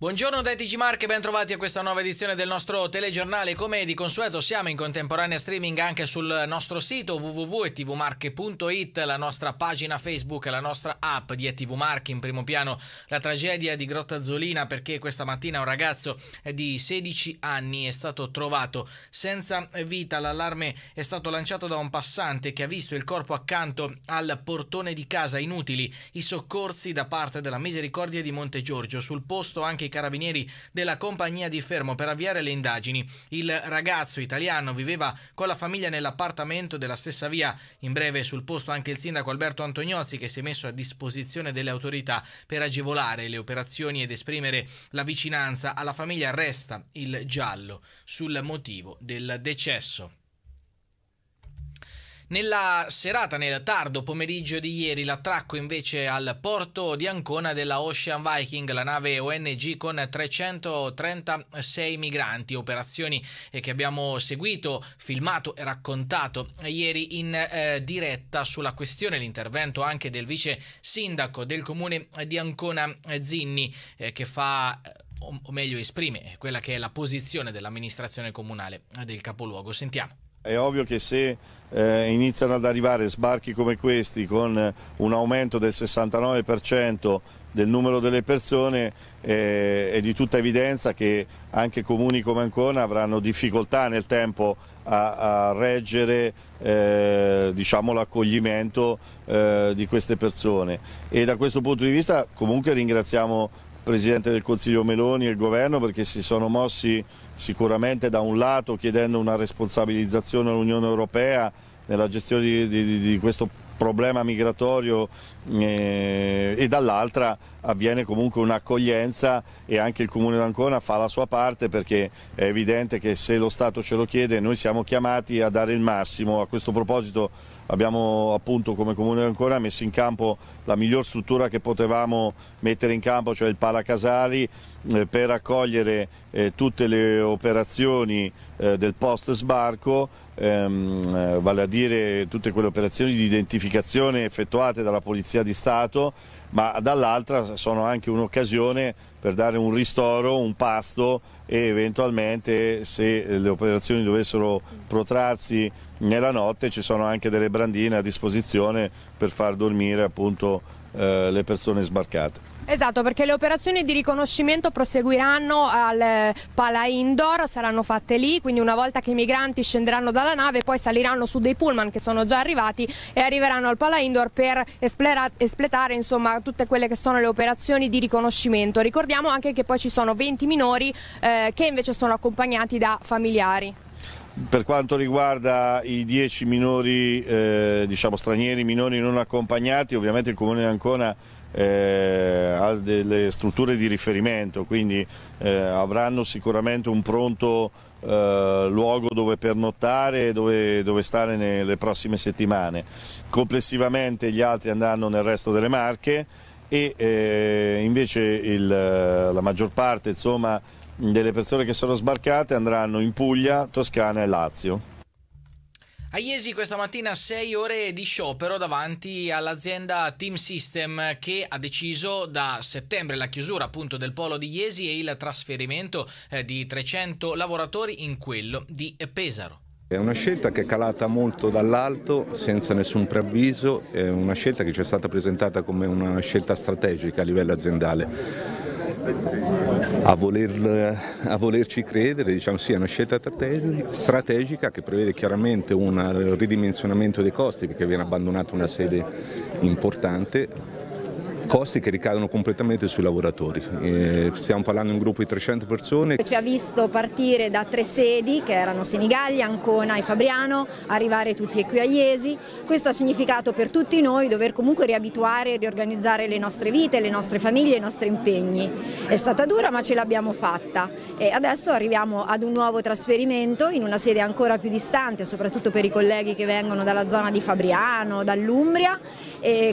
Buongiorno da TG Marche, ben trovati a questa nuova edizione del nostro telegiornale. Come di consueto siamo in contemporanea streaming anche sul nostro sito www.etvmarche.it, la nostra pagina Facebook, la nostra app di ETV Marche in primo piano, la tragedia di Grotta Zolina perché questa mattina un ragazzo di 16 anni è stato trovato senza vita. L'allarme è stato lanciato da un passante che ha visto il corpo accanto al portone di casa. Inutili i soccorsi da parte della Misericordia di Monte Giorgio. Sul posto anche i carabinieri della compagnia di fermo per avviare le indagini. Il ragazzo italiano viveva con la famiglia nell'appartamento della stessa via. In breve sul posto anche il sindaco Alberto Antoniozzi che si è messo a disposizione delle autorità per agevolare le operazioni ed esprimere la vicinanza alla famiglia. Resta il giallo sul motivo del decesso. Nella serata, nel tardo pomeriggio di ieri, l'attracco invece al porto di Ancona della Ocean Viking, la nave ONG con 336 migranti, operazioni eh, che abbiamo seguito, filmato e raccontato ieri in eh, diretta sulla questione, l'intervento anche del vice sindaco del comune di Ancona Zinni eh, che fa eh, o meglio esprime quella che è la posizione dell'amministrazione comunale del capoluogo. Sentiamo. È ovvio che se eh, iniziano ad arrivare sbarchi come questi con eh, un aumento del 69% del numero delle persone eh, è di tutta evidenza che anche comuni come Ancona avranno difficoltà nel tempo a, a reggere eh, diciamo, l'accoglimento eh, di queste persone e da questo punto di vista comunque ringraziamo Presidente del Consiglio Meloni e il Governo perché si sono mossi sicuramente da un lato chiedendo una responsabilizzazione all'Unione Europea nella gestione di, di, di questo problema migratorio eh, e dall'altra avviene comunque un'accoglienza e anche il Comune d'Ancona fa la sua parte perché è evidente che se lo Stato ce lo chiede noi siamo chiamati a dare il massimo. A questo proposito abbiamo appunto come Comune d'Ancona messo in campo la miglior struttura che potevamo mettere in campo, cioè il Palacasali, eh, per accogliere eh, tutte le operazioni eh, del post sbarco, ehm, vale a dire tutte quelle operazioni di identificazione effettuate dalla Polizia di Stato, ma dall'altra sono anche un'occasione per dare un ristoro, un pasto e eventualmente se le operazioni dovessero protrarsi nella notte ci sono anche delle brandine a disposizione per far dormire appunto, eh, le persone sbarcate. Esatto, perché le operazioni di riconoscimento proseguiranno al eh, pala indoor, saranno fatte lì, quindi una volta che i migranti scenderanno dalla nave poi saliranno su dei pullman che sono già arrivati e arriveranno al pala indoor per espletare insomma, tutte quelle che sono le operazioni di riconoscimento. Ricordiamo anche che poi ci sono 20 minori eh, che invece sono accompagnati da familiari. Per quanto riguarda i 10 minori eh, diciamo stranieri, minori non accompagnati, ovviamente il Comune di Ancona eh, ha delle strutture di riferimento, quindi eh, avranno sicuramente un pronto eh, luogo dove pernottare e dove, dove, stare nelle prossime settimane. Complessivamente gli altri andranno nel resto delle Marche e eh, invece il, eh, la maggior parte insomma, delle persone che sono sbarcate andranno in Puglia, Toscana e Lazio. A Iesi questa mattina 6 ore di sciopero davanti all'azienda Team System che ha deciso da settembre la chiusura appunto del polo di Iesi e il trasferimento eh, di 300 lavoratori in quello di Pesaro. È una scelta che è calata molto dall'alto, senza nessun preavviso, è una scelta che ci è stata presentata come una scelta strategica a livello aziendale a, voler, a volerci credere, diciamo sì, è una scelta strategica che prevede chiaramente un ridimensionamento dei costi perché viene abbandonata una sede importante costi che ricadono completamente sui lavoratori. Eh, stiamo parlando di un gruppo di 300 persone. Ci ha visto partire da tre sedi che erano Senigallia, Ancona e Fabriano, arrivare tutti e qui a Iesi. Questo ha significato per tutti noi dover comunque riabituare e riorganizzare le nostre vite, le nostre famiglie, i nostri impegni. È stata dura ma ce l'abbiamo fatta e adesso arriviamo ad un nuovo trasferimento in una sede ancora più distante, soprattutto per i colleghi che vengono dalla zona di Fabriano, dall'Umbria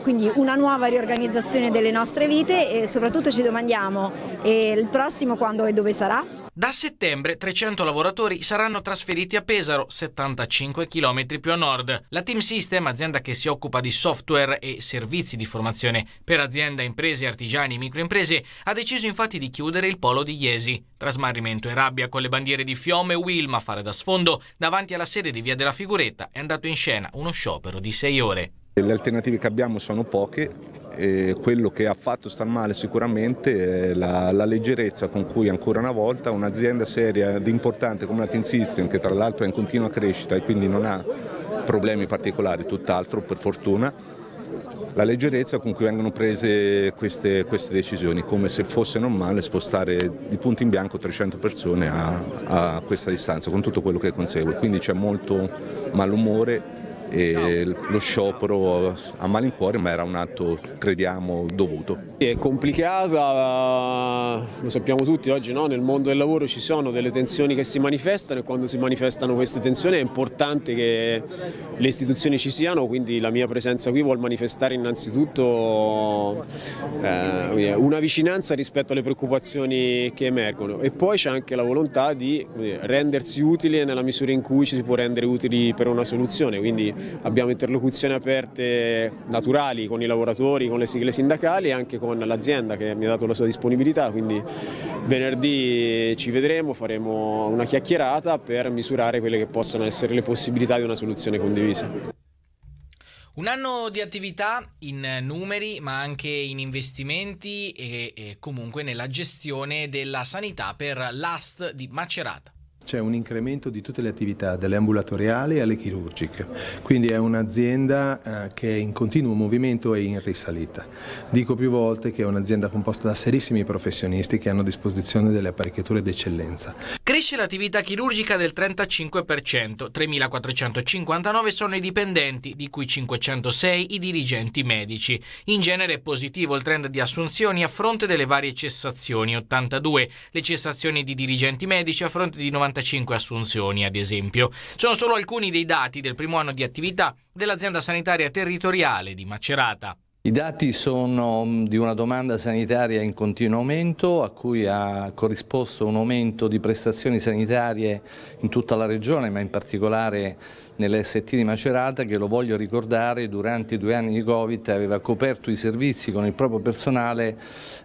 quindi una nuova riorganizzazione delle nostre vite e soprattutto ci domandiamo il prossimo quando e dove sarà? Da settembre 300 lavoratori saranno trasferiti a Pesaro, 75 km più a nord. La Team System, azienda che si occupa di software e servizi di formazione per azienda, imprese, artigiani e microimprese, ha deciso infatti di chiudere il polo di Iesi. Tra smarrimento e rabbia con le bandiere di Fiome e Wilma a fare da sfondo, davanti alla sede di Via della Figuretta è andato in scena uno sciopero di 6 ore. Le alternative che abbiamo sono poche, e quello che ha fatto star male sicuramente è la, la leggerezza con cui ancora una volta un'azienda seria ed importante come la Team System, che tra l'altro è in continua crescita e quindi non ha problemi particolari, tutt'altro per fortuna, la leggerezza con cui vengono prese queste, queste, decisioni, come se fosse normale spostare di punto in bianco 300 persone a, a questa distanza, con tutto quello che consegue. Quindi c'è molto malumore e lo sciopero a malincuore ma era un atto crediamo dovuto. È complicata, lo sappiamo tutti oggi, no? nel mondo del lavoro ci sono delle tensioni che si manifestano e quando si manifestano queste tensioni è importante che le istituzioni ci siano, quindi la mia presenza qui vuol manifestare innanzitutto eh, una vicinanza rispetto alle preoccupazioni che emergono e poi c'è anche la volontà di rendersi utile nella misura in cui ci si può rendere utili per una soluzione, quindi abbiamo interlocuzioni aperte naturali con i lavoratori, con le sigle sindacali e anche con l'azienda che mi ha dato la sua disponibilità, quindi venerdì ci vedremo, faremo una chiacchierata per misurare quelle che possono essere le possibilità di una soluzione condivisa. Un anno di attività in numeri ma anche in investimenti e, e comunque nella gestione della sanità per l'AST di Macerata. C'è un incremento di tutte le attività, dalle ambulatoriali alle chirurgiche, quindi è un'azienda eh, che è in continuo movimento e in risalita. Dico più volte che è un'azienda composta da serissimi professionisti che hanno a disposizione delle apparecchiature d'eccellenza. Cresce l'attività chirurgica del 35%, 3.459 sono i dipendenti, di cui 506 i dirigenti medici. In genere è positivo il trend di assunzioni a fronte delle varie cessazioni, 82 le cessazioni di dirigenti medici a fronte di 90 45 assunzioni, ad esempio. Sono solo alcuni dei dati del primo anno di attività dell'azienda sanitaria territoriale di Macerata. I dati sono mm, di una domanda sanitaria in continuo aumento a cui ha corrisposto un aumento di prestazioni sanitarie in tutta la regione ma in particolare nell'ST di Macerata che lo voglio ricordare durante i due anni di Covid aveva coperto i servizi con il proprio personale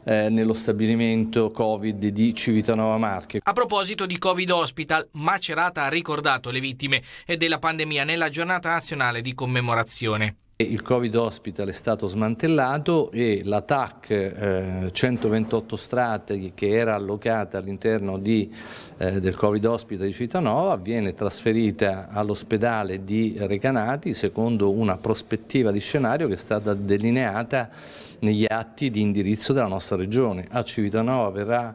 eh, nello stabilimento Covid di Civitanova Marche. A proposito di Covid Hospital, Macerata ha ricordato le vittime e della pandemia nella giornata nazionale di commemorazione. Il Covid Hospital è stato smantellato e la TAC eh, 128 strati che era allocata all'interno eh, del Covid Hospital di Citanova viene trasferita all'ospedale di Recanati secondo una prospettiva di scenario che è stata delineata negli atti di indirizzo della nostra regione. A Civitanova verrà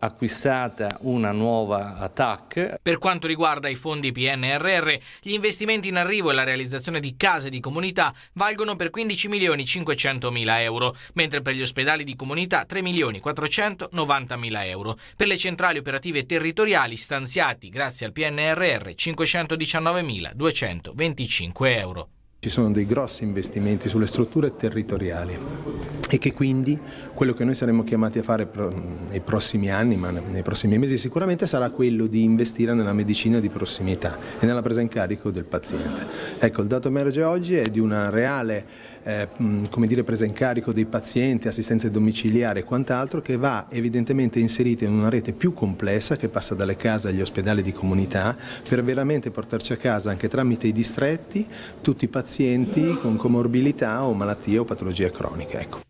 acquistata una nuova TAC. Per quanto riguarda i fondi PNRR, gli investimenti in arrivo e la realizzazione di case di comunità valgono per 15 milioni 500 mila euro, mentre per gli ospedali di comunità 3 milioni 490 mila euro. Per le centrali operative territoriali stanziati grazie al PNRR 519 mila 225 euro. Ci sono dei grossi investimenti sulle strutture territoriali e che quindi quello che noi saremo chiamati a fare nei prossimi anni, ma nei prossimi mesi sicuramente, sarà quello di investire nella medicina di prossimità e nella presa in carico del paziente. Ecco, il dato emerge oggi è di una reale eh, come dire, presa in carico dei pazienti, assistenza domiciliare e quant'altro, che va evidentemente inserita in una rete più complessa che passa dalle case agli ospedali di comunità per veramente portarci a casa anche tramite i distretti tutti i pazienti con comorbilità o malattie o patologie croniche. Ecco.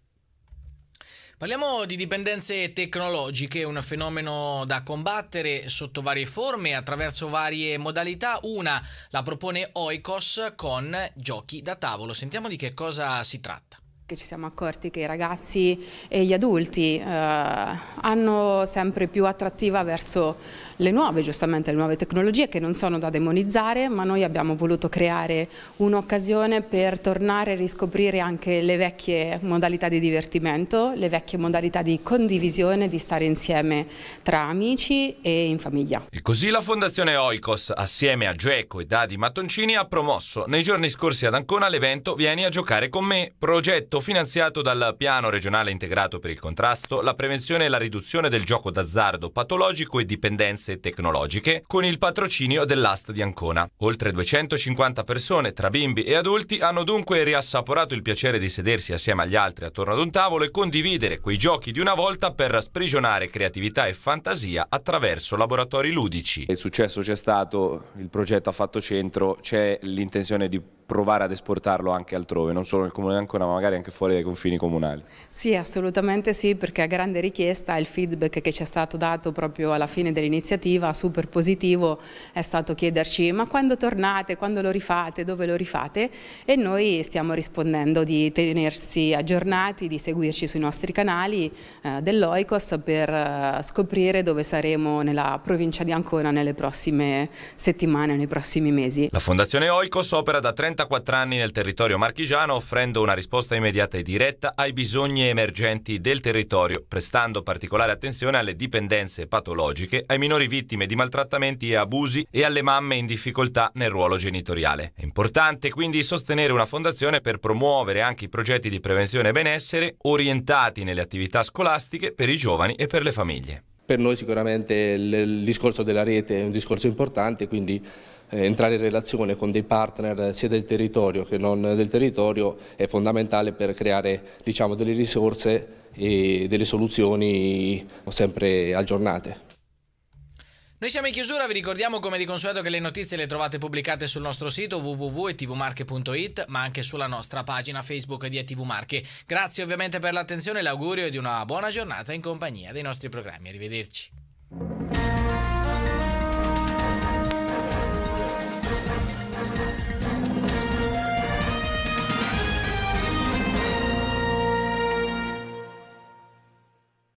Parliamo di dipendenze tecnologiche, un fenomeno da combattere sotto varie forme, attraverso varie modalità. Una la propone Oikos con giochi da tavolo. Sentiamo di che cosa si tratta che ci siamo accorti che i ragazzi e gli adulti eh, hanno sempre più attrattiva verso le nuove, giustamente le nuove tecnologie che non sono da demonizzare, ma noi abbiamo voluto creare un'occasione per tornare a riscoprire anche le vecchie modalità di divertimento, le vecchie modalità di condivisione, di stare insieme tra amici e in famiglia. E così la Fondazione Oikos, assieme a Geco e Dadi Mattoncini, ha promosso nei giorni scorsi ad Ancona l'evento Vieni a giocare con me, progetto finanziato dal Piano regionale integrato per il contrasto, la prevenzione e la riduzione del gioco d'azzardo patologico e dipendenze tecnologiche, con il patrocinio dell'Ast di Ancona. Oltre 250 persone, tra bimbi e adulti, hanno dunque riassaporato il piacere di sedersi assieme agli altri attorno ad un tavolo e condividere quei giochi di una volta per sprigionare creatività e fantasia attraverso laboratori ludici. Il successo c'è stato, il progetto ha fatto centro, c'è l'intenzione di provare ad esportarlo anche altrove, non solo nel comune di Ancona ma magari anche fuori dai confini comunali. Sì, assolutamente sì, perché a grande richiesta il feedback che ci è stato dato proprio alla fine dell'iniziativa, super positivo, è stato chiederci ma quando tornate, quando lo rifate, dove lo rifate e noi stiamo rispondendo di tenersi aggiornati, di seguirci sui nostri canali eh, dell'OICOS per eh, scoprire dove saremo nella provincia di Ancona nelle prossime settimane, nei prossimi mesi. La Fondazione OICOS opera da 30 34 anni nel territorio marchigiano offrendo una risposta immediata e diretta ai bisogni emergenti del territorio, prestando particolare attenzione alle dipendenze patologiche, ai minori vittime di maltrattamenti e abusi e alle mamme in difficoltà nel ruolo genitoriale. È importante quindi sostenere una fondazione per promuovere anche i progetti di prevenzione e benessere orientati nelle attività scolastiche per i giovani e per le famiglie. Per noi sicuramente il discorso della rete è un discorso importante, quindi eh, entrare in relazione con dei partner eh, sia del territorio che non del territorio è fondamentale per creare diciamo, delle risorse e delle soluzioni oh, sempre aggiornate. Noi siamo in chiusura, vi ricordiamo come di consueto che le notizie le trovate pubblicate sul nostro sito www.etvmarche.it ma anche sulla nostra pagina Facebook di ETV Marche. Grazie ovviamente per l'attenzione e l'augurio di una buona giornata in compagnia dei nostri programmi. Arrivederci.